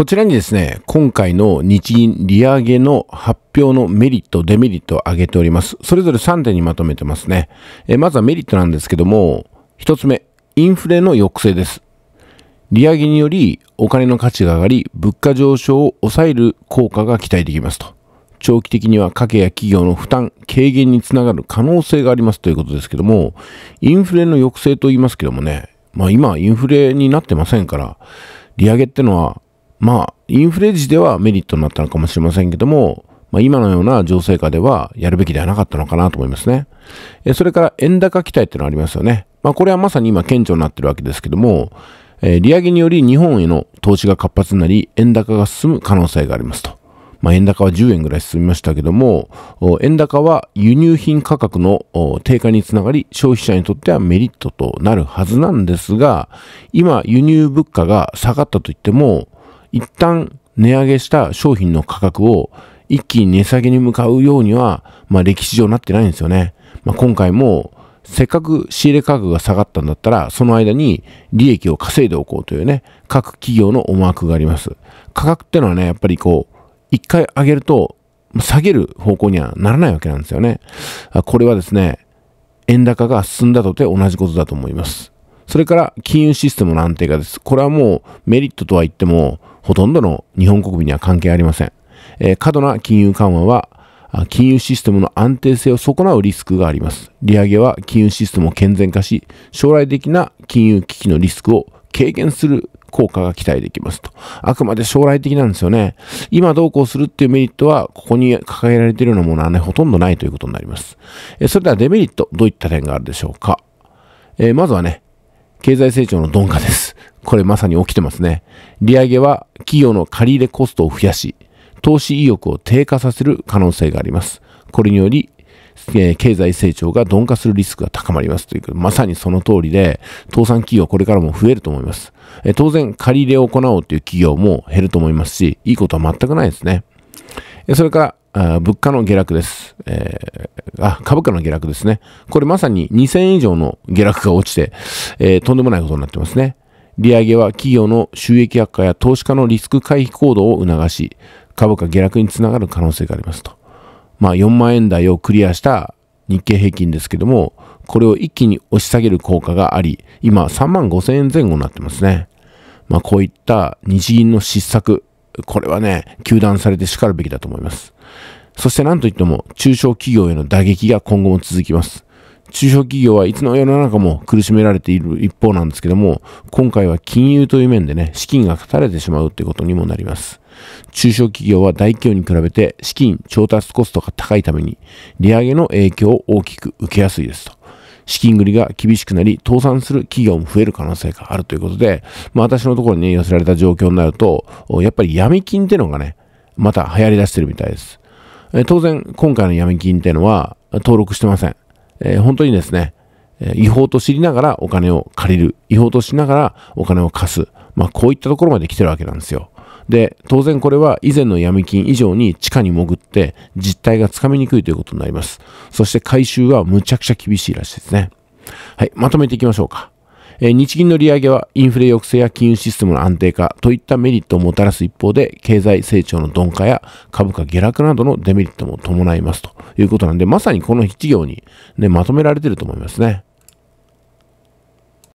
こちらにですね、今回の日銀利上げの発表のメリット、デメリットを挙げております。それぞれ3点にまとめてますね。えまずはメリットなんですけども、1つ目、インフレの抑制です。利上げによりお金の価値が上がり、物価上昇を抑える効果が期待できますと。長期的には家計や企業の負担軽減につながる可能性がありますということですけども、インフレの抑制と言いますけどもね、まあ今インフレになってませんから、利上げってのはまあ、インフレ時ではメリットになったのかもしれませんけども、まあ、今のような情勢下ではやるべきではなかったのかなと思いますね。えそれから円高期待っていうのありますよね。まあ、これはまさに今顕著になってるわけですけども、えー、利上げにより日本への投資が活発になり、円高が進む可能性がありますと。まあ、円高は10円ぐらい進みましたけども、円高は輸入品価格の低下につながり、消費者にとってはメリットとなるはずなんですが、今、輸入物価が下がったといっても、一旦値上げした商品の価格を一気に値下げに向かうようには、まあ、歴史上なってないんですよね。まあ、今回も、せっかく仕入れ価格が下がったんだったら、その間に利益を稼いでおこうというね、各企業の思惑があります。価格ってのはね、やっぱりこう、一回上げると、下げる方向にはならないわけなんですよね。これはですね、円高が進んだとて同じことだと思います。それから金融システムの安定化です。これはもうメリットとは言っても、ほとんどの日本国民には関係ありません。えー、過度な金融緩和は、金融システムの安定性を損なうリスクがあります。利上げは金融システムを健全化し、将来的な金融危機のリスクを軽減する効果が期待できますと。あくまで将来的なんですよね。今どうこうするっていうメリットは、ここに掲げられているようなものはね、ほとんどないということになります。えそれではデメリット、どういった点があるでしょうか。えー、まずはね、経済成長の鈍化です。これまさに起きてますね。利上げは企業の借入コストを増やし、投資意欲を低下させる可能性があります。これにより、えー、経済成長が鈍化するリスクが高まりますというまさにその通りで、倒産企業これからも増えると思います。えー、当然、借り入れを行おうという企業も減ると思いますし、いいことは全くないですね。それから、物価の下落です。えー、あ、株価の下落ですね。これまさに2000円以上の下落が落ちて、えー、とんでもないことになってますね。利上げは企業の収益悪化や投資家のリスク回避行動を促し、株価下落につながる可能性がありますと。まあ4万円台をクリアした日経平均ですけども、これを一気に押し下げる効果があり、今3万5千円前後になってますね。まあこういった日銀の失策、これはね、糾弾されて叱るべきだと思います。そして何といっても中小企業への打撃が今後も続きます。中小企業はいつの世の中も苦しめられている一方なんですけども、今回は金融という面でね、資金が勝たれてしまうということにもなります。中小企業は大企業に比べて資金調達コストが高いために、利上げの影響を大きく受けやすいですと。資金繰りが厳しくなり、倒産する企業も増える可能性があるということで、まあ私のところにね、寄せられた状況になると、やっぱり闇金ってのがね、また流行り出してるみたいです。え当然、今回の闇金っていうのは登録してません。えー、本当にですね、え違法と知りながらお金を借りる。違法としながらお金を貸す。まあ、こういったところまで来てるわけなんですよ。で、当然これは以前の闇金以上に地下に潜って実態がつかみにくいということになります。そして回収はむちゃくちゃ厳しいらしいですね。はい、まとめていきましょうか。え日銀の利上げはインフレ抑制や金融システムの安定化といったメリットをもたらす一方で、経済成長の鈍化や株価下落などのデメリットも伴いますということなんで、まさにこの一行にね、まとめられてると思いますね。